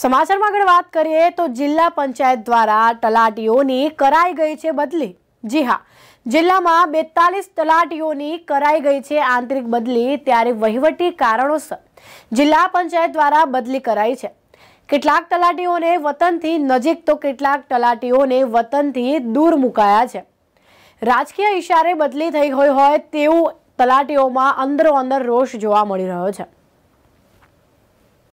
સમાચારમાં આગળ વાત કરીએ તો જિલ્લા પંચાયત દ્વારા તલાટીઓની કરાઈ ગઈ છે બદલી જી હા જિલ્લામાં બેતાલીસ તલાટીઓની કરાઈ ગઈ છે આંતરિક બદલી ત્યારે વહીવટી કારણોસર જિલ્લા પંચાયત દ્વારા બદલી કરાઈ છે કેટલાક તલાટીઓને વતનથી નજીક તો કેટલાક તલાટીઓને વતનથી દૂર મુકાયા છે રાજકીય ઇશારે બદલી થઈ ગઈ હોય તેવું તલાટીઓમાં અંદરો અંદર રોષ જોવા મળી રહ્યો છે